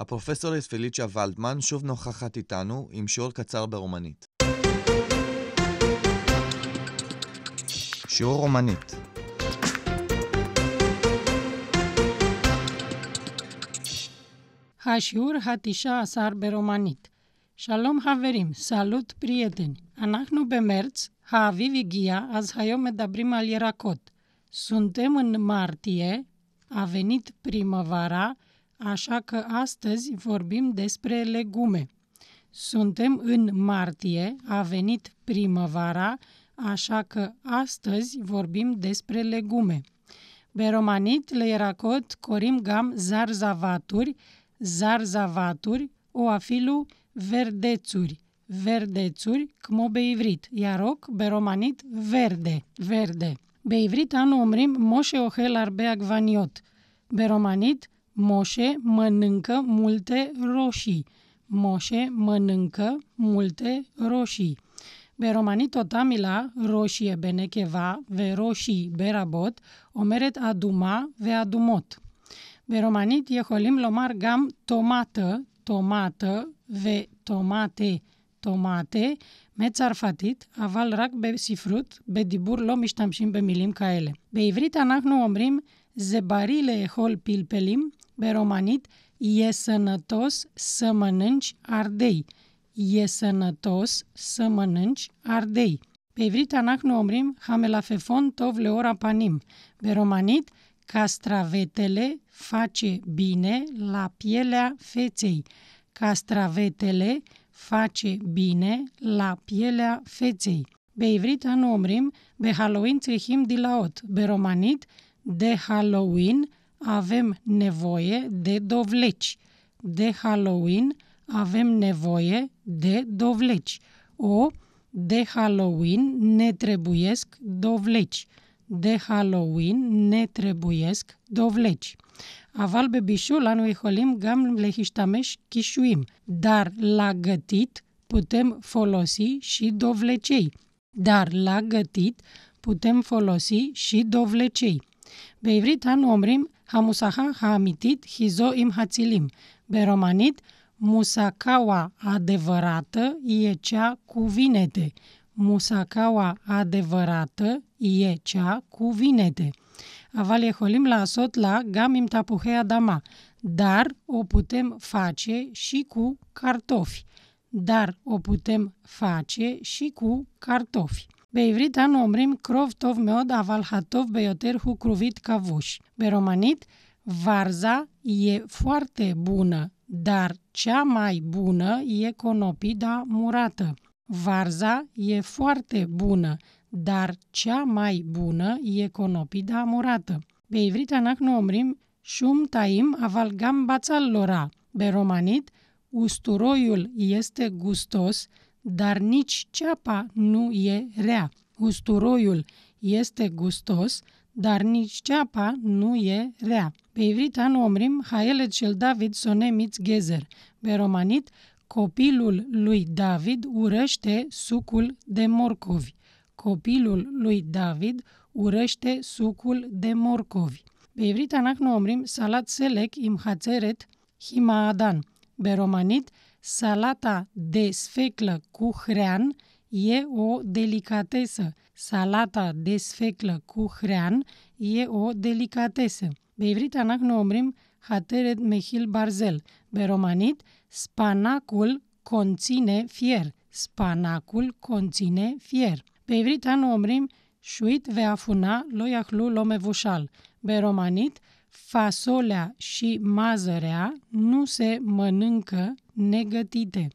הפרופסורית פליצ'ה ולדמן שוב נוכחת איתנו עם שיעור קצר ברומנית. שיעור רומנית השיעור התשע עשר ברומנית. שלום חברים, סלוט פריאטן. אנחנו במרץ, האביב הגיע, אז היום מדברים על ירקות. סונטמון מרטיה, אבנית פרימוורה, așa că astăzi vorbim despre legume. Suntem în martie, a venit primăvara, așa că astăzi vorbim despre legume. Beromanit, leiracot, corim gam, zarzavaturi, zarzavaturi, oafilu, verdețuri, verdețuri, beivrit, iar iaroc, beromanit, verde, verde. Beivrit anu omrim moșe ohel beagvaniot. vaniot, beromanit, Moșe mănâncă multe roșii. Moșe mănâncă multe roșii. Beromani totamila roșie benecheva ve roșii berabot, omeret aduma ve adumot. ברומנית יכולים לומר גם טומטה, טומטה וטומטה, טומטה, מצרפתית, אבל רק בספרות, בדיבור לא משתמשים במילים כאלה. בעברית אנחנו אומרים זה בריא לאכול פלפלים, beromanit, e sănătos să mănânci ardei. E sănătos să mănânci ardei. Pe ivrit anachnu omrim fefon tov leora panim. Beromanit, castravetele face bine la pielea feței. Castravetele face bine la pielea feței. Beivrit anu omrim, be Halloween trihim dilaot, beromanit, de Halloween avem nevoie de dovleci. De Halloween avem nevoie de dovleci. O, de Halloween ne trebuiesc dovleci. De Halloween ne trebuiesc dovleci. Aval bebișul anui holim gam lehiștameș, chișuim, dar la gătit putem folosi și dovlecei. Dar la gătit putem folosi și dovlecei. Beivrit anu omrim, Hamusaha האמיתית היא זו עם הצילים. ברומנית, musacaua adevărată e cea cu vinete. Musakawa adevărată e cea cu vinete. Avalie holim la לה la Gamim Tapuhe Adama. dar o putem face și cu cartofi. Dar o putem face și cu cartofi. בעברית אנו אומרים קרוב טוב מאוד, אבל הטוב ביותר הוא כרובית כבוש. ברומנית, ורזה יהיה פוארטה בונה, דר צ'ה מאי בונה יהיה קונופידה מורטה. Varza e foarte bună, dar cea mai bună e conopida murată. Pe ivrit anacnu omrim șum taim aval gam bațal lora. Be romanit, usturoiul este gustos, dar nici ceapa nu e rea. Usturoiul este gustos, dar nici ceapa nu e rea. Pe ivrit anu omrim, Haelet cel David sonemitz gezer. Pe romanit, copilul lui David urăște sucul de morcovi. Copilul lui David urăște sucul de morcovi. Pe ivrit nu omrim, salat selec im hațeret himadan. Beromanit, romanit, Salata de sfeclă cu hrean e o delicatesă. Salata de sfeclă cu hrean e o delicatesă. Beivrit anach nu omrim hateret mehil barzel. Beromanit, spanacul conține fier. Spanacul conține fier. Beivrit anu omrim șuit veafuna loiahlu lomevușal. Beromanit, Fasolea și mazărea nu se mănâncă negătite.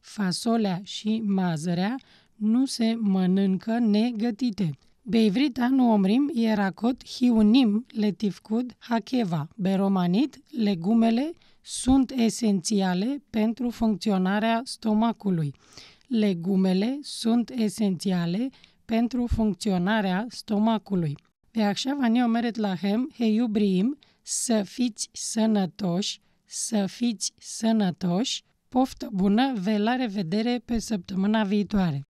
Fasolea și mazărea nu se mănâncă negătite. בעברית nu omrim ieracot hiunim letifcud hakeva. Beromanit, legumele sunt esențiale pentru funcționarea stomacului. Legumele sunt esențiale pentru funcționarea stomacului. De așa va ne omeret la hem, hei iubrim, să fiți sănătoși, să fiți sănătoși, poftă bună, vei la revedere pe săptămâna viitoare!